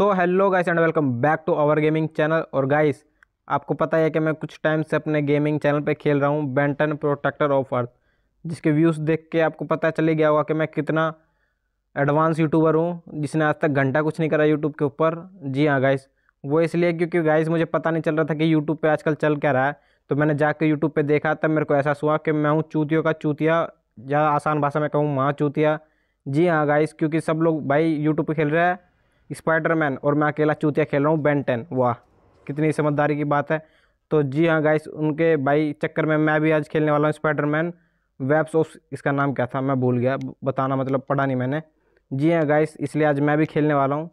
So hello guys and welcome back to our gaming channel और guys आपको पता है कि मैं कुछ टाइम से अपने गेमिंग चैनल पे खेल रहा हूँ बैंटन प्रोटेक्टर ऑफ अर्थ जिसके व्यूज़ देख के आपको पता चले गया होगा कि मैं कितना एडवांस यूट्यूबर हूँ जिसने आज तक घंटा कुछ नहीं करा यूट्यूब के ऊपर जी हाँ गाइस वो इसलिए क्योंकि गाइस मुझे पता नहीं चल रहा था कि यूट्यूब पर आजकल चल क्या रहा है तो मैंने जाकर यूट्यूब पर देखा तब मेरे को एहसास हुआ कि मैं हूँ चूतियों का चूतिया या आसान भाषा में कहूँ माँ चूतिया जी हाँ गाइस क्योंकि सब लोग भाई यूट्यूब पर खेल रहे हैं स्पाइडरमैन और मैं अकेला चूतिया खेल रहा हूँ बेंटेन वाह कितनी समझदारी की बात है तो जी हाँ गाइस उनके भाई चक्कर में मैं भी आज खेलने वाला हूँ स्पाइडरमैन वेब्स ऑफ इसका नाम क्या था मैं भूल गया बताना मतलब पढ़ा नहीं मैंने जी हाँ गाइस इसलिए आज मैं भी खेलने वाला हूँ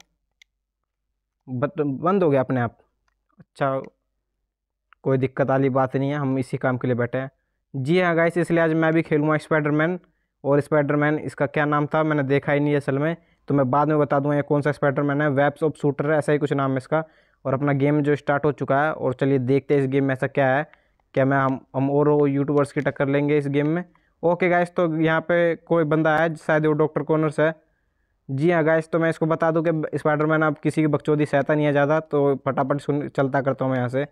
बंद हो गया अपने आप अच्छा कोई दिक्कत वाली बात नहीं है हम इसी काम के लिए बैठे हैं जी हाँ गाइस इसलिए आज मैं भी खेलूँगा स्पाइडरमैन और स्पाइडरमैन इसका क्या नाम था मैंने देखा ही नहीं असल में तो मैं बाद में बता दूँ ये कौन सा स्पाइडरमैन है वेब्स ऑफ शूटर है ऐसा ही कुछ नाम है इसका और अपना गेम जो स्टार्ट हो चुका है और चलिए देखते हैं इस गेम में ऐसा क्या है क्या मैं हम हम और यूट्यूबर्स की टक्कर लेंगे इस गेम में ओके गाइस तो यहाँ पे कोई बंदा है शायद वो डॉक्टर कॉनर्स है जी हाँ गाइस तो मैं इसको बता दूँ कि स्पाइडरमैन आप किसी की बकचौदी सहता नहीं है ज़्यादा तो फटाफट सुन चलता करता हूँ मैं यहाँ से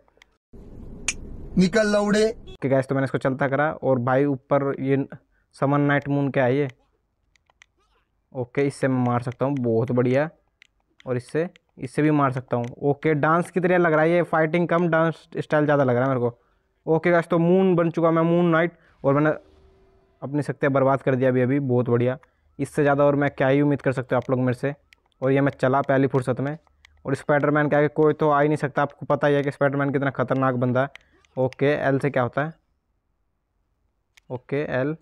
निकल लौड़े कि गैस तो मैंने इसको चलता करा और भाई ऊपर ये समन नाइट मून क्या है ये ओके इससे मैं मार सकता हूँ बहुत बढ़िया और इससे इससे भी मार सकता हूँ ओके डांस की तरह लग रहा है ये फाइटिंग कम डांस स्टाइल ज़्यादा लग रहा है मेरे को ओके गाइस तो मून बन चुका मैं मून नाइट और मैंने अपनी शक्तियाँ बर्बाद कर दिया अभी अभी बहुत बढ़िया इससे ज़्यादा और मैं क्या ही उम्मीद कर सकते हो आप लोग मेरे से और ये मैं चला पहली फुर्सत में और स्पाइडरमैन क्या है कोई तो आ ही नहीं सकता आपको पता ही है कि स्पाइडरमैन कितना खतरनाक बंदा है ओके एल से क्या होता है ओके एल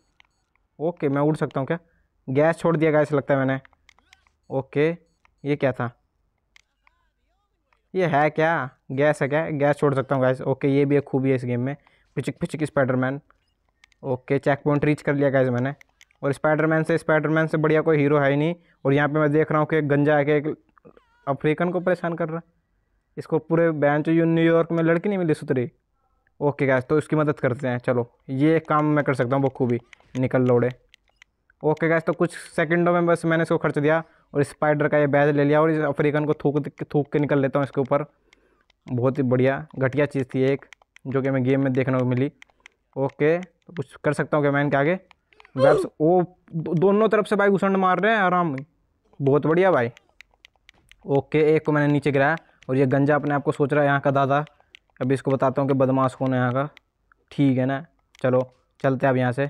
ओके मैं उड़ सकता हूँ क्या गैस छोड़ दिया गैस लगता है मैंने ओके ये क्या था ये है क्या गैस है क्या गैस छोड़ सकता हूँ गैस ओके ये भी एक खूबी है इस गेम में पिचक पिचक Spiderman okay checkpoint reach कर लिया गैस मैंने और स्पाइडरमैन से स्पाइडरमैन से बढ़िया कोई हीरो है ही नहीं और यहाँ पे मैं देख रहा हूँ कि गंजा है कि एक अफ्रीकन को परेशान कर रहा है इसको पूरे बेंच न्यूयॉर्क में लड़की नहीं मिली सुतरी ओके गैस तो उसकी मदद करते हैं चलो ये काम मैं कर सकता हूँ बखूबी निकल लौड़े ओके गैस तो कुछ सेकंडों में बस मैंने इसको खर्च दिया और स्पाइडर का ये बैज ले लिया और इस अफ्रीकन को थूक थूक के निकल लेता हूँ इसके ऊपर बहुत ही बढ़िया घटिया चीज़ थी एक जो कि हमें गेम में देखने को मिली ओके तो कुछ कर सकता हूँ क्या मैं इनके आगे वेब्स वो दोनों तरफ से भाई घुसंड मार रहे हैं आराम बहुत बढ़िया भाई ओके एक को मैंने नीचे गिराया और ये गंजा अपने आप को सोच रहा है यहाँ का दादा अभी इसको बताता हूँ कि बदमाश कौन है यहाँ का ठीक है ना चलो चलते हैं अब यहाँ से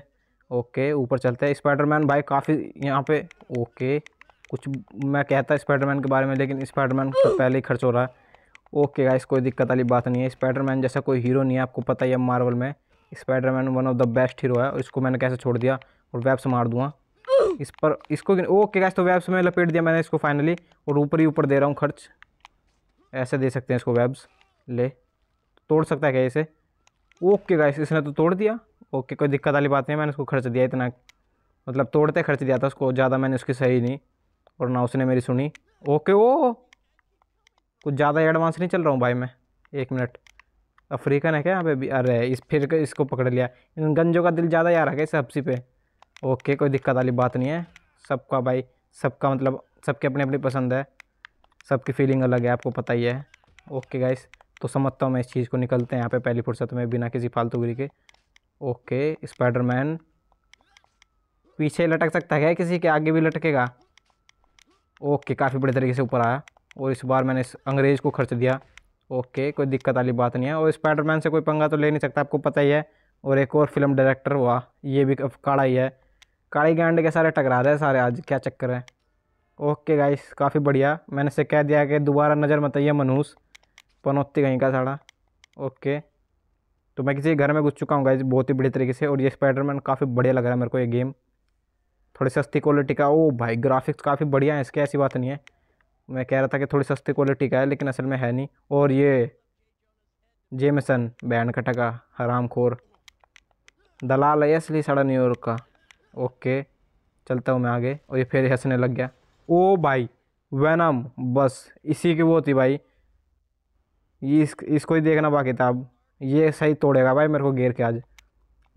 ओके ऊपर चलते हैं स्पाइडरमैन भाई काफ़ी यहाँ पे ओके कुछ मैं कहता स्पाइडरमैन के बारे में लेकिन स्पाइडरमैन तो हम्म। पहले ही खर्च हो रहा है ओके गाइस कोई दिक्कत वाली बात नहीं है स्पाइडरमैन जैसा कोई हीरो नहीं है आपको पता ही है मार्वल में Spiderman one of the best hero है और इसको मैंने कैसे छोड़ दिया और वेब्स मार दूँगा हम्म। इस पर इसको ओके गैस तो वेब्स में लपेट दिया मैंने इसको फाइनली और ऊपर ही ऊपर दे रहा हूँ खर्च ऐसे दे सकते हैं इसको वेब्स ले तोड़ सकता है क्या इसे ओके गाइस इसने तो तोड़ दिया ओके कोई दिक्कत वाली बात नहीं मैंने उसको खर्च दिया इतना मतलब तोड़ते खर्च दिया था उसको ज़्यादा मैंने उसकी सही नहीं और ना उसने मेरी सुनी ओके ओ कुछ ज़्यादा एडवांस नहीं चल रहा हूँ भाई मैं एक मिनट अफ्रीकन है क्या यहाँ पे अरे इस फिर इसको पकड़ लिया इन गंजों का दिल ज़्यादा यार है इस हफ्सी पे ओके कोई दिक्कत वाली बात नहीं है सबका भाई सबका मतलब सबके अपनी अपनी पसंद है सबकी फीलिंग अलग है आपको पता ही है ओके गाइस तो समझता हूँ मैं इस चीज़ को निकलते हैं यहाँ पे पहली फुर्सत में बिना किसी फालतूगिरी के ओके स्पाइडरमैन पीछे लटक सकता है किसी के आगे भी लटकेगा ओके काफ़ी बड़े तरीके से ऊपर आया और इस बार मैंने इस अंग्रेज़ को खर्च दिया ओके कोई दिक्कत वाली बात नहीं है और स्पाइडरमैन से कोई पंगा तो ले नहीं सकता आपको पता ही है और एक और फिल्म डायरेक्टर हुआ ये भी काड़ा ही है काड़ी गैंड के सारे टकरा रहे हैं सारे आज क्या चक्कर है ओके गाइस काफ़ी बढ़िया मैंने इसे कह दिया कि दोबारा नज़र मत आइए मनहूस पनौती कहीं का साड़ा ओके तो मैं किसी घर में घुस चुका हूँ गाइज बहुत ही बढ़िया तरीके से और ये स्पाइडरमैन काफ़ी बढ़िया लग रहा है मेरे को ये गेम थोड़ी सस्ती क्वालिटी का ओ भाई ग्राफिक्स काफ़ी बढ़िया है इसकी ऐसी बात नहीं है मैं कह रहा था कि थोड़ी सस्ती क्वालिटी का है लेकिन असल में है नहीं और ये जेमसन बैन कटका हराम खोर दलाल है असली न्यू न्यूयॉर्क का ओके चलता हूँ मैं आगे और ये फिर हंसने लग गया ओ भाई वैनम बस इसी की वो थी भाई ये इस, इसको ही देखना बाकी था अब ये सही तोड़ेगा भाई मेरे को गेर के आज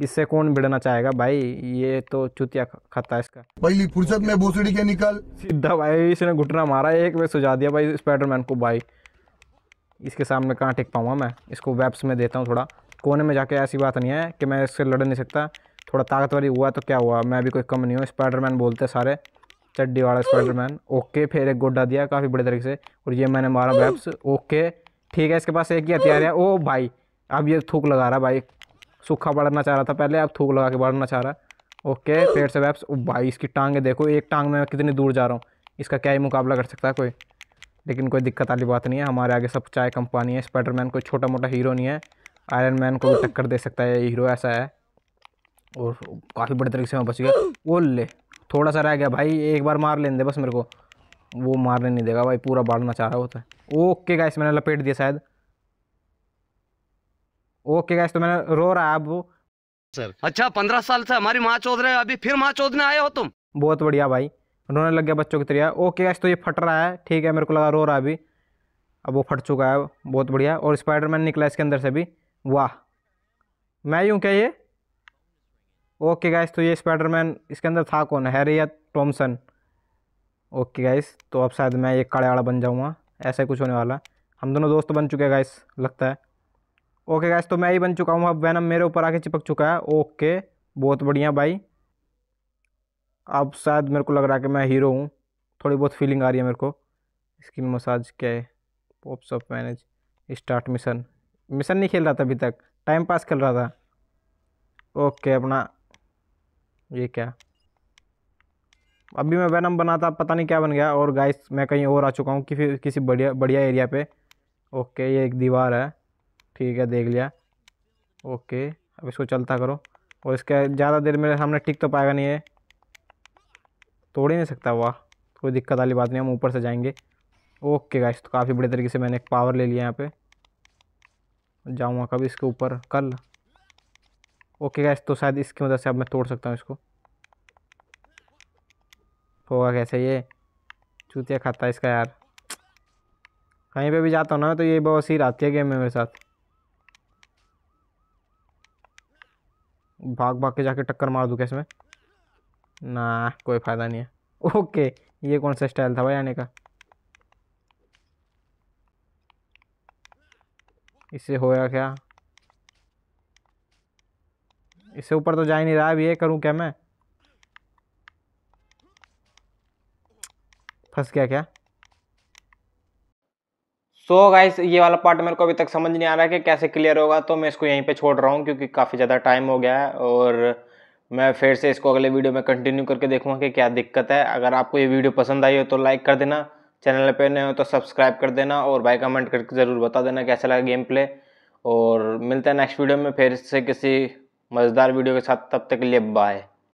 इससे कौन बिड़ना चाहेगा भाई ये तो चुतिया खाता है इसका पहली फुर्सत में भोसड़ी के निकल सीधा भाई इसने घुटना मारा एक वे सुझा दिया भाई स्पाइडरमैन को भाई इसके सामने कहाँ टिक पाऊँगा मैं इसको वेब्स में देता हूँ थोड़ा कोने में जाके ऐसी बात नहीं है कि मैं इससे लड़ नहीं सकता थोड़ा ताकतवरी हुआ तो क्या हुआ मैं भी कोई कम नहीं हूँ स्पाइडरमैन बोलते सारे चड्डी वाला स्पाइडरमैन ओके फिर एक गोड्डा दिया काफ़ी बड़े तरीके से और ये मैंने मारा वेब्स ओके ठीक है इसके पास एक ही हथियार है ओ भाई अब ये थूक लगा रहा भाई सूखा बढ़ना चाह रहा था पहले अब थूक लगा के बढ़ना चाह रहा ओके पेड़ से वैप्स भाई इसकी टांगें देखो एक टांग में कितनी दूर जा रहा हूँ इसका क्या ही मुकाबला कर सकता है कोई लेकिन कोई दिक्कत वाली बात नहीं है हमारे आगे सब चाय कंपनी है स्पाइडरमैन कोई छोटा मोटा हीरो नहीं है आयरन मैन को भी टक्कर दे सकता है ये हीरो ऐसा है और काफ़ी बड़े तरीके से मैं बच गया वो ले थोड़ा सा रह गया भाई एक बार मार लेने दे बस मेरे को वो मारने नहीं देगा भाई पूरा बाढ़ना चाह रहा होता है ओके गाइस मैंने लपेट दिया शायद ओके गैस तो मैंने रो रहा है अब वो सर अच्छा पंद्रह साल से हमारी माँ चौध रहे अभी फिर माँ चौधने आए हो तुम बहुत बढ़िया भाई रोने लग गया बच्चों की तरह ओके गैस तो ये फट रहा है ठीक है मेरे को लगा रो रहा है अभी अब वो फट चुका है बहुत बढ़िया और स्पाइडरमैन निकला इसके अंदर से भी वाह मैं यूँ क्या ये ओके गैस तो ये स्पाइडरमैन इसके अंदर था कौन हैरी या टॉमसन ओके गैस तो अब शायद मैं ये काड़े वाला बन जाऊँगा ऐसा कुछ होने वाला हम दोनों दोस्त बन चुके हैं गैस लगता है ओके गैस तो मैं ही बन चुका हूँ अब वैनम मेरे ऊपर आके चिपक चुका है ओके बहुत बढ़िया भाई अब शायद मेरे को लग रहा है कि मैं हीरो हूँ थोड़ी बहुत फीलिंग आ रही है मेरे को स्किन मसाज क्या है pops off manage start mission mission नहीं खेल रहा था अभी तक टाइम पास खेल रहा था ओके अपना ये क्या अभी मैं वैनम बना था पता नहीं क्या बन गया और गाइस मैं कहीं और आ चुका हूँ कि किसी बढ़िया बढ़िया एरिया पे ओके ये एक दीवार है ठीक है देख लिया ओके अब इसको चलता करो और इसके ज़्यादा देर मेरे सामने टिक तो पाएगा नहीं है तोड़ ही नहीं सकता वाह कोई दिक्कत वाली बात नहीं हम ऊपर से जाएंगे ओके गाइस तो काफ़ी बड़े तरीके से मैंने एक पावर ले लिया यहाँ पे जाऊँगा कभी इसके ऊपर कल ओके गाइस तो शायद इसकी मदद से अब मैं तोड़ सकता हूँ इसको होगा कैसे ये चूतिया खाता है इसका यार कहीं पे भी जाता हूँ ना तो ये बहुत सी आती है गेम में मेरे साथ भाग भाग के जाके टक्कर मार दूँ कैसे मैं ना कोई फ़ायदा नहीं है ओके ये कौन सा स्टाइल था भाई आने का इससे होया क्या इससे ऊपर तो जा ही नहीं रहा अब ये करूँ क्या मैं फंस गया क्या सो so गाइस ये वाला पार्ट मेरे को अभी तक समझ नहीं आ रहा है कि कैसे क्लियर होगा तो मैं इसको यहीं पे छोड़ रहा हूँ क्योंकि काफ़ी ज़्यादा टाइम हो गया है और मैं फिर से इसको अगले वीडियो में कंटिन्यू करके देखूँगा कि क्या दिक्कत है अगर आपको ये वीडियो पसंद आई हो तो लाइक कर देना चैनल पर नए हो तो सब्सक्राइब कर देना और भाई कमेंट करके ज़रूर बता देना कैसा लगा गेम प्ले और मिलता है नेक्स्ट वीडियो में फिर से किसी मज़ेदार वीडियो के साथ तब तक के लिए बाय